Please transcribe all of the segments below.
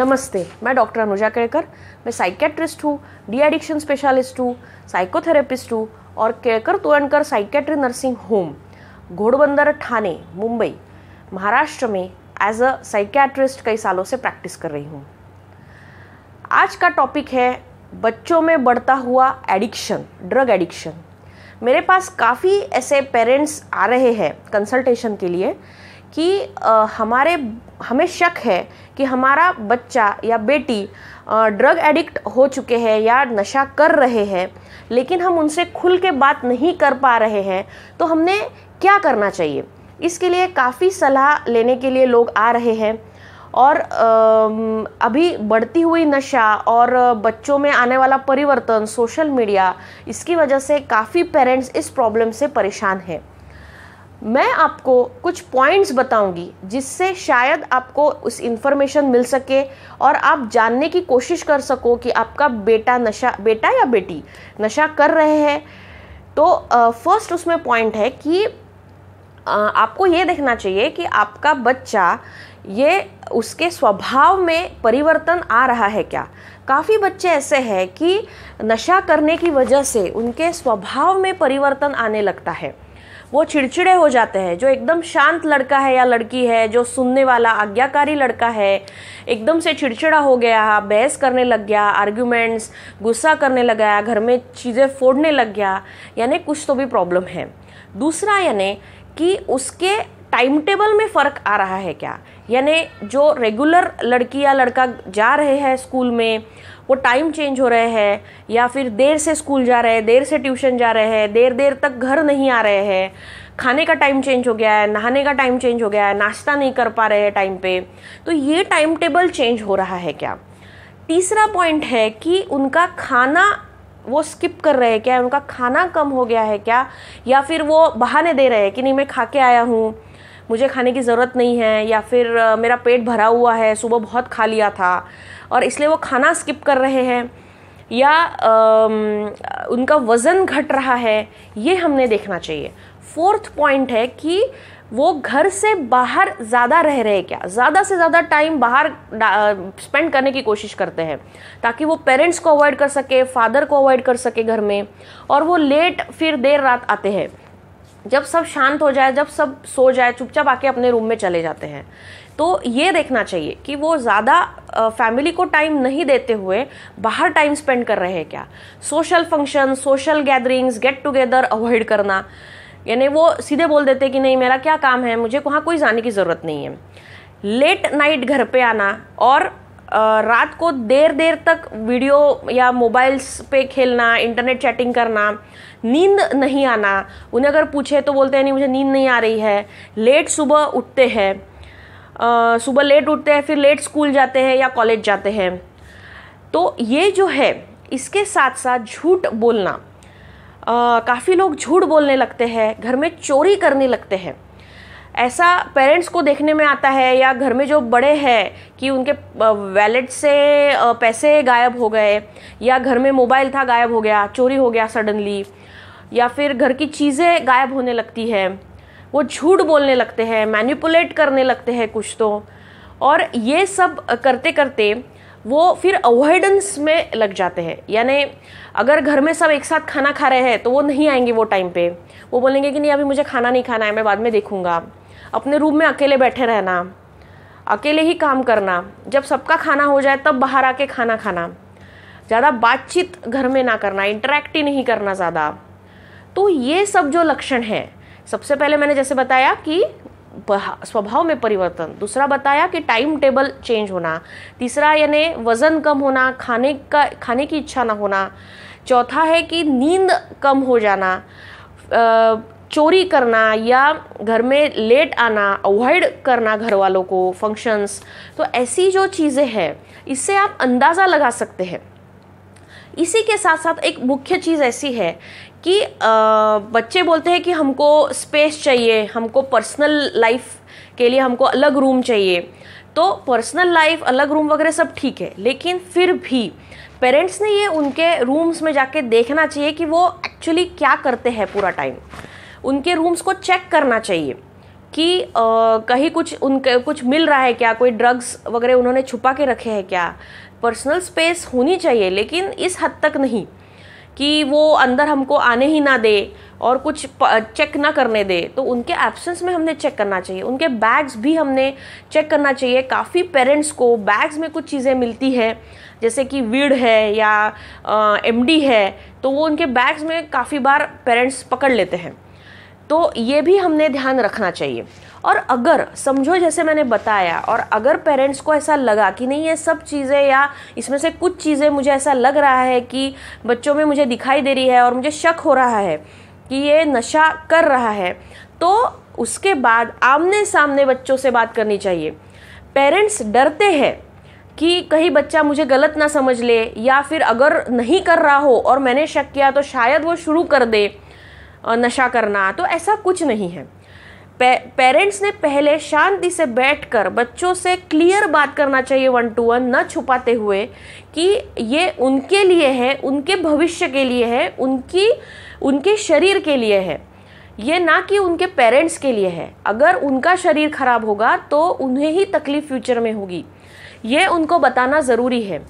नमस्ते मैं डॉक्टर अनुजा केड़कर मैं साइकेट्रिस्ट हूँ डी एडिक्शन स्पेशलिस्ट हूँ साइकोथेरेपिस्ट हूँ और Kedkar Toyankar psychiatry nursing home Ghodbunder Thane Mumbai Maharashtra में एज अ साइकेट्रिस्ट कई सालों से प्रैक्टिस कर रही हूँ आज का टॉपिक है बच्चों में बढ़ता हुआ एडिक्शन ड्रग एडिक्शन मेरे पास काफ़ी ऐसे पेरेंट्स आ रहे हैं कंसल्टेशन के लिए कि हमारे हमें शक है कि हमारा बच्चा या बेटी ड्रग एडिक्ट हो चुके हैं या नशा कर रहे हैं लेकिन हम उनसे खुल के बात नहीं कर पा रहे हैं तो हमने क्या करना चाहिए इसके लिए काफ़ी सलाह लेने के लिए लोग आ रहे हैं और अभी बढ़ती हुई नशा और बच्चों में आने वाला परिवर्तन सोशल मीडिया इसकी वजह से काफ़ी पेरेंट्स इस प्रॉब्लम से परेशान हैं मैं आपको कुछ पॉइंट्स बताऊंगी जिससे शायद आपको उस इन्फॉर्मेशन मिल सके और आप जानने की कोशिश कर सको कि आपका बेटा नशा बेटा या बेटी नशा कर रहे हैं तो फर्स्ट उसमें पॉइंट है कि आ, आपको ये देखना चाहिए कि आपका बच्चा ये उसके स्वभाव में परिवर्तन आ रहा है क्या काफ़ी बच्चे ऐसे हैं कि नशा करने की वजह से उनके स्वभाव में परिवर्तन आने लगता है वो चिड़चिड़े हो जाते हैं जो एकदम शांत लड़का है या लड़की है जो सुनने वाला आज्ञाकारी लड़का है एकदम से चिड़चिड़ा हो गया बहस करने लग गया आर्ग्यूमेंट्स गुस्सा करने लग गया घर में चीज़ें फोड़ने लग गया यानी कुछ तो भी प्रॉब्लम है दूसरा यानी कि उसके टाइम टेबल में फ़र्क आ रहा है क्या यानी जो रेगुलर लड़की या लड़का जा रहे हैं स्कूल में वो टाइम चेंज हो रहे हैं या फिर देर से स्कूल जा रहे हैं देर से ट्यूशन जा रहे हैं देर देर तक घर नहीं आ रहे हैं खाने का टाइम चेंज हो गया है नहाने का टाइम चेंज हो गया है नाश्ता नहीं कर पा रहे हैं टाइम पे तो ये टाइम टेबल चेंज हो रहा है क्या तीसरा पॉइंट है कि उनका खाना वो स्किप कर रहे हैं क्या उनका खाना कम हो गया है क्या या फिर वो बहाने दे रहे हैं कि नहीं मैं खा के आया हूँ मुझे खाने की ज़रूरत नहीं है या फिर मेरा पेट भरा हुआ है सुबह बहुत खा लिया था और इसलिए वो खाना स्किप कर रहे हैं या आ, उनका वज़न घट रहा है ये हमने देखना चाहिए फोर्थ पॉइंट है कि वो घर से बाहर ज़्यादा रह रहे क्या ज़्यादा से ज़्यादा टाइम बाहर स्पेंड करने की कोशिश करते हैं ताकि वो पेरेंट्स को अवॉइड कर सके फादर को अवॉइड कर सके घर में और वो लेट फिर देर रात आते हैं जब सब शांत हो जाए जब सब सो जाए चुपचाप आके अपने रूम में चले जाते हैं तो ये देखना चाहिए कि वो ज़्यादा फैमिली को टाइम नहीं देते हुए बाहर टाइम स्पेंड कर रहे हैं क्या social function social gatherings get together avoid करना यानी वो सीधे बोल देते कि नहीं मेरा क्या काम है मुझे वहाँ कोई जाने की ज़रूरत नहीं है लेट नाइट घर पे आना और रात को देर देर तक वीडियो या मोबाइल्स पे खेलना इंटरनेट चैटिंग करना नींद नहीं आना उन्हें अगर पूछे तो बोलते हैं नहीं मुझे नींद नहीं आ रही है लेट सुबह उठते हैं सुबह लेट उठते हैं फिर लेट स्कूल जाते हैं या कॉलेज जाते हैं तो ये जो है इसके साथ साथ झूठ बोलना काफ़ी लोग झूठ बोलने लगते हैं घर में चोरी करने लगते हैं ऐसा पेरेंट्स को देखने में आता है या घर में जो बड़े हैं कि उनके वैलेट से पैसे गायब हो गए या घर में मोबाइल था गायब हो गया चोरी हो गया सडनली या फिर घर की चीज़ें गायब होने लगती है वो झूठ बोलने लगते हैं मैनिपुलेट करने लगते हैं कुछ तो और ये सब करते करते वो फिर अवॉइडेंस में लग जाते हैं यानी अगर घर में सब एक साथ खाना खा रहे हैं तो वो नहीं आएंगे वो टाइम पे वो बोलेंगे कि नहीं अभी मुझे खाना नहीं खाना है मैं बाद में देखूँगा अपने रूम में अकेले बैठे रहना अकेले ही काम करना जब सबका खाना हो जाए तब बाहर आके खाना खाना ज़्यादा बातचीत घर में ना करना इंटरेक्ट ही नहीं करना ज़्यादा तो ये सब जो लक्षण है सबसे पहले मैंने जैसे बताया कि स्वभाव में परिवर्तन दूसरा बताया कि टाइम टेबल चेंज होना तीसरा यानी वज़न कम होना खाने का खाने की इच्छा ना होना चौथा है कि नींद कम हो जाना आ, चोरी करना या घर में लेट आना अवॉइड करना घर वालों को फंक्शंस तो ऐसी जो चीज़ें हैं इससे आप अंदाज़ा लगा सकते हैं इसी के साथ साथ एक मुख्य चीज़ ऐसी है कि बच्चे बोलते हैं कि हमको स्पेस चाहिए हमको पर्सनल लाइफ के लिए हमको अलग रूम चाहिए तो पर्सनल लाइफ अलग रूम वगैरह सब ठीक है लेकिन फिर भी पेरेंट्स ने ये उनके रूम्स में जाके देखना चाहिए कि वो एक्चुअली क्या करते हैं पूरा टाइम उनके रूम्स को चेक करना चाहिए कि आ, कहीं कुछ उनके कुछ मिल रहा है क्या कोई ड्रग्स वगैरह उन्होंने छुपा के रखे हैं क्या पर्सनल स्पेस होनी चाहिए लेकिन इस हद तक नहीं कि वो अंदर हमको आने ही ना दे और कुछ चेक ना करने दे तो उनके एब्सेंस में हमने चेक करना चाहिए उनके बैग्स भी हमने चेक करना चाहिए काफ़ी पेरेंट्स को बैग्स में कुछ चीज़ें मिलती है जैसे कि वीड है या एमडी है तो वो उनके बैग्स में काफ़ी बार पेरेंट्स पकड़ लेते हैं तो ये भी हमने ध्यान रखना चाहिए और अगर समझो जैसे मैंने बताया और अगर पेरेंट्स को ऐसा लगा कि नहीं ये सब चीज़ें या इसमें से कुछ चीज़ें मुझे ऐसा लग रहा है कि बच्चों में मुझे दिखाई दे रही है और मुझे शक हो रहा है कि ये नशा कर रहा है तो उसके बाद आमने सामने बच्चों से बात करनी चाहिए पेरेंट्स डरते हैं कि कहीं बच्चा मुझे गलत ना समझ ले या फिर अगर नहीं कर रहा हो और मैंने शक किया तो शायद वो शुरू कर दे नशा करना तो ऐसा कुछ नहीं है पेरेंट्स ने पहले शांति से बैठकर बच्चों से क्लियर बात करना चाहिए वन टू वन न छुपाते हुए कि ये उनके लिए है उनके भविष्य के लिए है उनकी उनके शरीर के लिए है ये ना कि उनके पेरेंट्स के लिए है अगर उनका शरीर खराब होगा तो उन्हें ही तकलीफ फ्यूचर में होगी ये उनको बताना ज़रूरी है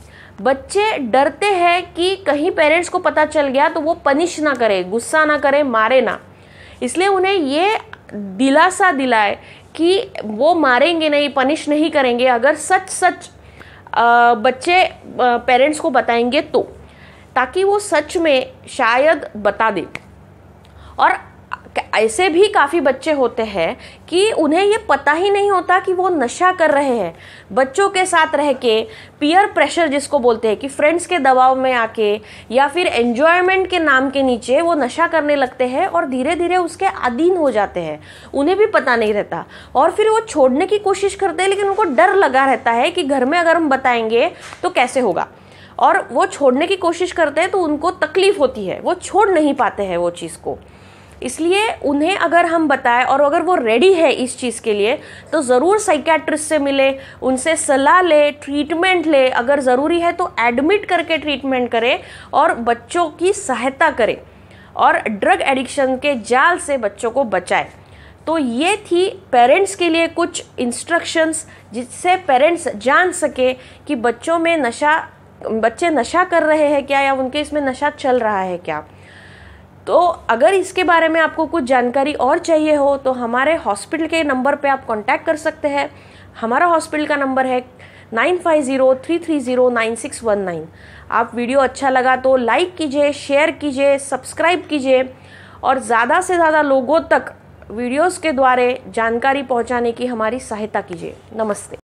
बच्चे डरते हैं कि कहीं पेरेंट्स को पता चल गया तो वो पनिश ना करे गुस्सा ना करे मारे ना इसलिए उन्हें ये दिलासा दिलाए कि वो मारेंगे नहीं पनिश नहीं करेंगे अगर सच सच बच्चे पेरेंट्स को बताएंगे तो ताकि वो सच में शायद बता दे और ऐसे भी काफ़ी बच्चे होते हैं कि उन्हें ये पता ही नहीं होता कि वो नशा कर रहे हैं बच्चों के साथ रह के पीयर प्रेशर जिसको बोलते हैं कि फ्रेंड्स के दबाव में आके या फिर एन्जॉयमेंट के नाम के नीचे वो नशा करने लगते हैं और धीरे धीरे उसके अधीन हो जाते हैं उन्हें भी पता नहीं रहता और फिर वो छोड़ने की कोशिश करते हैं लेकिन उनको डर लगा रहता है कि घर में अगर हम बताएंगे तो कैसे होगा और वो छोड़ने की कोशिश करते हैं तो उनको तकलीफ़ होती है वो छोड़ नहीं पाते हैं वो चीज़ को इसलिए उन्हें अगर हम बताएं और अगर वो रेडी है इस चीज़ के लिए तो ज़रूर साइकेट्रिस्ट से मिले उनसे सलाह ले ट्रीटमेंट ले अगर ज़रूरी है तो एडमिट करके ट्रीटमेंट करें और बच्चों की सहायता करें और ड्रग एडिक्शन के जाल से बच्चों को बचाए तो ये थी पेरेंट्स के लिए कुछ इंस्ट्रक्शंस जिससे पेरेंट्स जान सके कि बच्चों में नशा बच्चे नशा कर रहे हैं क्या या उनके इसमें नशा चल रहा है क्या तो अगर इसके बारे में आपको कुछ जानकारी और चाहिए हो तो हमारे हॉस्पिटल के नंबर पे आप कांटेक्ट कर सकते हैं हमारा हॉस्पिटल का नंबर है nine five zero three three zero nine six one nine आप वीडियो अच्छा लगा तो लाइक कीजिए शेयर कीजिए सब्सक्राइब कीजिए और ज़्यादा से ज़्यादा लोगों तक वीडियोस के द्वारा जानकारी पहुंचाने की हमारी सहायता कीजिए नमस्ते